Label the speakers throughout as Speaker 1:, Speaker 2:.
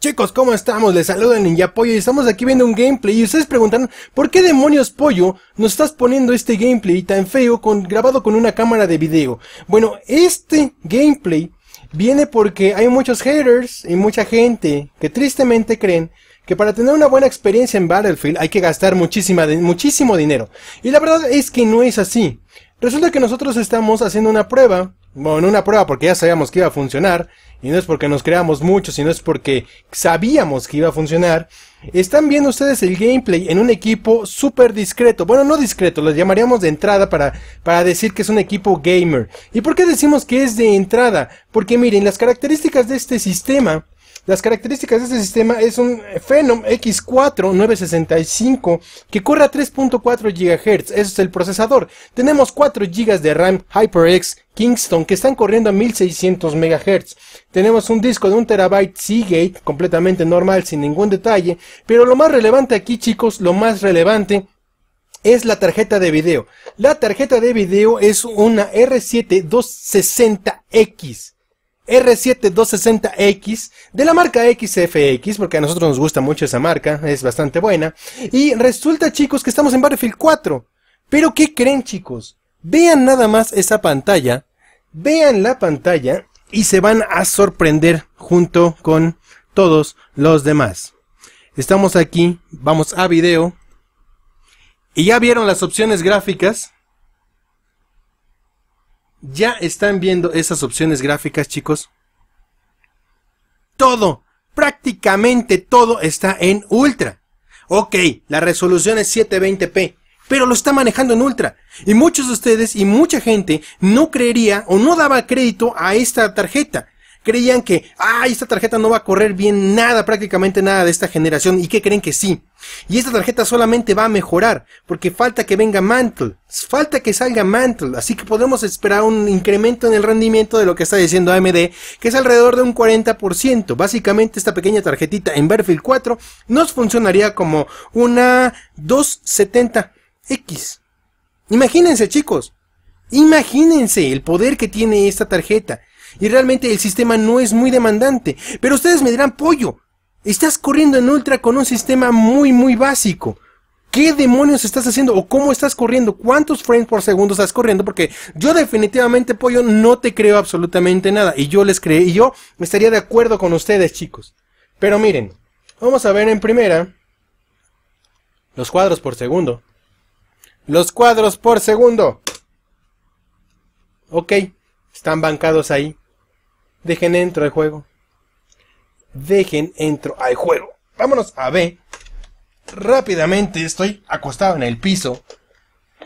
Speaker 1: Chicos, ¿cómo estamos? Les saluda Ninja Pollo y estamos aquí viendo un gameplay y ustedes preguntan ¿Por qué demonios Pollo nos estás poniendo este gameplay tan feo con, grabado con una cámara de video? Bueno, este gameplay viene porque hay muchos haters y mucha gente que tristemente creen que para tener una buena experiencia en Battlefield hay que gastar muchísima muchísimo dinero. Y la verdad es que no es así. Resulta que nosotros estamos haciendo una prueba, bueno, una prueba porque ya sabíamos que iba a funcionar, y no es porque nos creamos mucho, sino es porque sabíamos que iba a funcionar, están viendo ustedes el gameplay en un equipo súper discreto. Bueno, no discreto, lo llamaríamos de entrada para, para decir que es un equipo gamer. ¿Y por qué decimos que es de entrada? Porque miren, las características de este sistema las características de este sistema es un Phenom X4 965 que corre a 3.4 GHz, eso es el procesador. Tenemos 4 GB de RAM HyperX Kingston que están corriendo a 1600 MHz. Tenemos un disco de 1 TB Seagate completamente normal sin ningún detalle, pero lo más relevante aquí chicos, lo más relevante es la tarjeta de video. La tarjeta de video es una R7 260X. R7260X de la marca XFX, porque a nosotros nos gusta mucho esa marca, es bastante buena. Y resulta, chicos, que estamos en Battlefield 4. Pero, ¿qué creen, chicos? Vean nada más esa pantalla, vean la pantalla y se van a sorprender junto con todos los demás. Estamos aquí, vamos a video. Y ya vieron las opciones gráficas. ¿Ya están viendo esas opciones gráficas, chicos? Todo, prácticamente todo está en ultra. Ok, la resolución es 720p, pero lo está manejando en ultra. Y muchos de ustedes y mucha gente no creería o no daba crédito a esta tarjeta creían que, ay, esta tarjeta no va a correr bien nada, prácticamente nada de esta generación, y que creen que sí. Y esta tarjeta solamente va a mejorar, porque falta que venga Mantle, falta que salga Mantle, así que podemos esperar un incremento en el rendimiento de lo que está diciendo AMD, que es alrededor de un 40%. Básicamente esta pequeña tarjetita en Battlefield 4 nos funcionaría como una 270X. Imagínense chicos, imagínense el poder que tiene esta tarjeta y realmente el sistema no es muy demandante. Pero ustedes me dirán, pollo, estás corriendo en ultra con un sistema muy, muy básico. ¿Qué demonios estás haciendo? ¿O cómo estás corriendo? ¿Cuántos frames por segundo estás corriendo? Porque yo definitivamente, pollo, no te creo absolutamente nada. Y yo les creo y yo estaría de acuerdo con ustedes, chicos. Pero miren, vamos a ver en primera los cuadros por segundo. Los cuadros por segundo. Ok, están bancados ahí. Dejen entro al juego. Dejen entro al juego. Vámonos a ver. Rápidamente estoy acostado en el piso.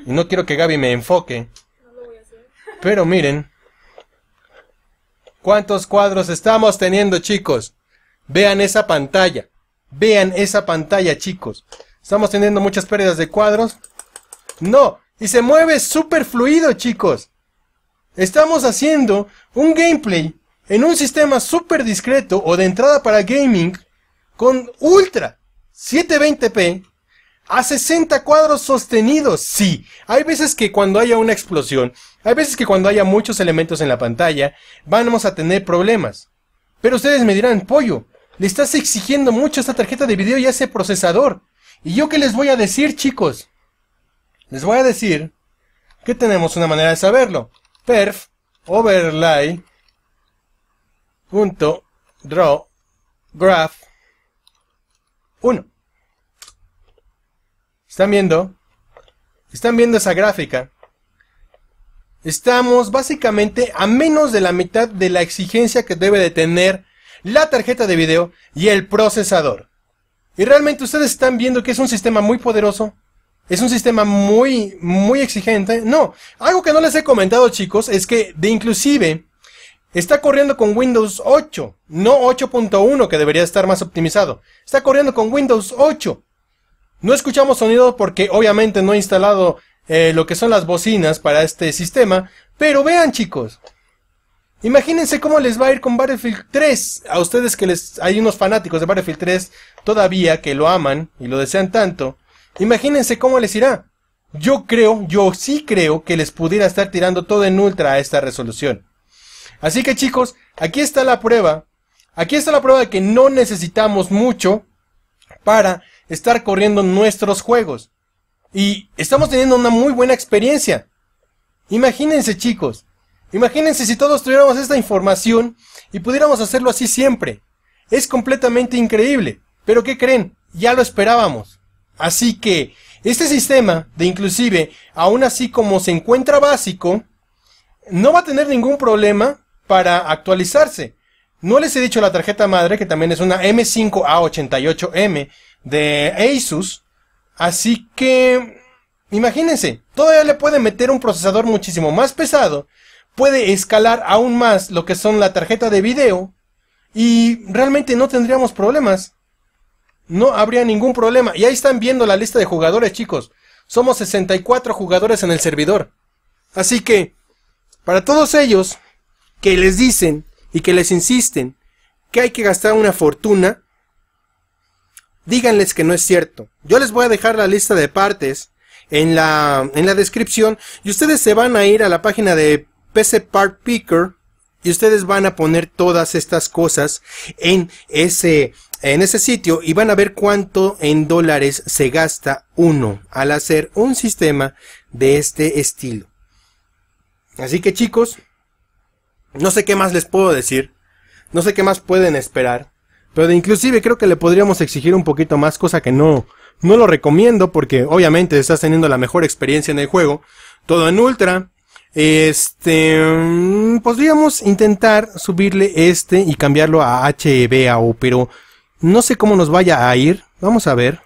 Speaker 1: Y no quiero que Gaby me enfoque. Pero miren. ¿Cuántos cuadros estamos teniendo, chicos? Vean esa pantalla. Vean esa pantalla, chicos. Estamos teniendo muchas pérdidas de cuadros. No, y se mueve súper fluido, chicos. Estamos haciendo un gameplay en un sistema súper discreto o de entrada para gaming con ultra 720p a 60 cuadros sostenidos. Sí, hay veces que cuando haya una explosión, hay veces que cuando haya muchos elementos en la pantalla, vamos a tener problemas. Pero ustedes me dirán, pollo, le estás exigiendo mucho a esta tarjeta de video y a ese procesador. ¿Y yo qué les voy a decir, chicos? Les voy a decir que tenemos una manera de saberlo. Perf, overlay, punto draw graph 1. ¿Están viendo? ¿Están viendo esa gráfica? Estamos básicamente a menos de la mitad de la exigencia que debe de tener la tarjeta de video y el procesador. Y realmente ustedes están viendo que es un sistema muy poderoso. Es un sistema muy, muy exigente. No, algo que no les he comentado chicos es que de inclusive Está corriendo con Windows 8, no 8.1 que debería estar más optimizado. Está corriendo con Windows 8. No escuchamos sonido porque obviamente no he instalado eh, lo que son las bocinas para este sistema. Pero vean chicos, imagínense cómo les va a ir con Battlefield 3. A ustedes que les hay unos fanáticos de Battlefield 3 todavía que lo aman y lo desean tanto. Imagínense cómo les irá. Yo creo, yo sí creo que les pudiera estar tirando todo en ultra a esta resolución. Así que chicos, aquí está la prueba. Aquí está la prueba de que no necesitamos mucho para estar corriendo nuestros juegos. Y estamos teniendo una muy buena experiencia. Imagínense chicos, imagínense si todos tuviéramos esta información y pudiéramos hacerlo así siempre. Es completamente increíble. Pero ¿qué creen? Ya lo esperábamos. Así que este sistema de inclusive, aún así como se encuentra básico, no va a tener ningún problema para actualizarse. No les he dicho la tarjeta madre, que también es una M5A88M de Asus. Así que, imagínense, todavía le puede meter un procesador muchísimo más pesado, puede escalar aún más lo que son la tarjeta de video, y realmente no tendríamos problemas. No habría ningún problema. Y ahí están viendo la lista de jugadores, chicos. Somos 64 jugadores en el servidor. Así que, para todos ellos, que les dicen y que les insisten que hay que gastar una fortuna, díganles que no es cierto. Yo les voy a dejar la lista de partes en la, en la descripción y ustedes se van a ir a la página de PC Part Picker y ustedes van a poner todas estas cosas en ese, en ese sitio y van a ver cuánto en dólares se gasta uno al hacer un sistema de este estilo. Así que chicos, no sé qué más les puedo decir. No sé qué más pueden esperar. Pero inclusive creo que le podríamos exigir un poquito más, cosa que no, no lo recomiendo porque obviamente estás teniendo la mejor experiencia en el juego. Todo en ultra. Este, mm, podríamos intentar subirle este y cambiarlo a HBAO, e pero no sé cómo nos vaya a ir. Vamos a ver.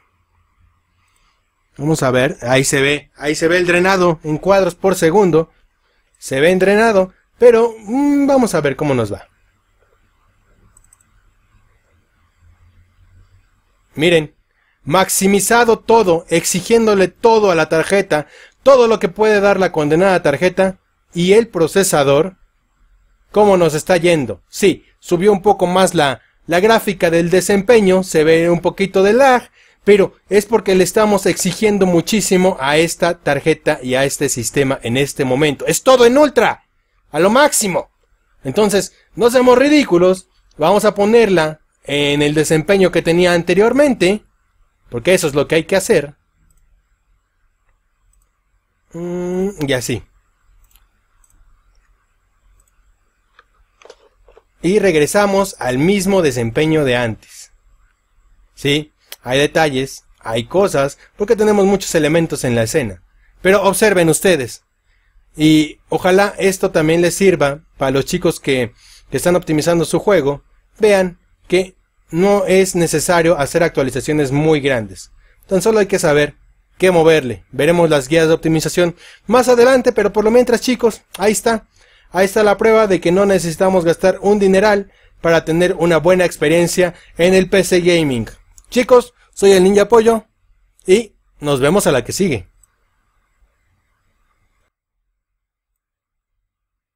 Speaker 1: Vamos a ver, ahí se ve, ahí se ve el drenado en cuadros por segundo. Se ve drenado. Pero mm, vamos a ver cómo nos va. Miren, maximizado todo, exigiéndole todo a la tarjeta, todo lo que puede dar la condenada tarjeta y el procesador, cómo nos está yendo. Sí, subió un poco más la, la gráfica del desempeño, se ve un poquito de lag, pero es porque le estamos exigiendo muchísimo a esta tarjeta y a este sistema en este momento. ¡Es todo en ultra! a lo máximo. Entonces, no seamos ridículos, vamos a ponerla en el desempeño que tenía anteriormente, porque eso es lo que hay que hacer. Mm, y así. Y regresamos al mismo desempeño de antes. Sí, hay detalles, hay cosas, porque tenemos muchos elementos en la escena. Pero observen ustedes, y ojalá esto también les sirva para los chicos que, están optimizando su juego, vean que no es necesario hacer actualizaciones muy grandes. Tan solo hay que saber qué moverle. Veremos las guías de optimización más adelante, pero por lo mientras chicos, ahí está. Ahí está la prueba de que no necesitamos gastar un dineral para tener una buena experiencia en el PC Gaming. Chicos, soy el Ninja Pollo y nos vemos a la que sigue.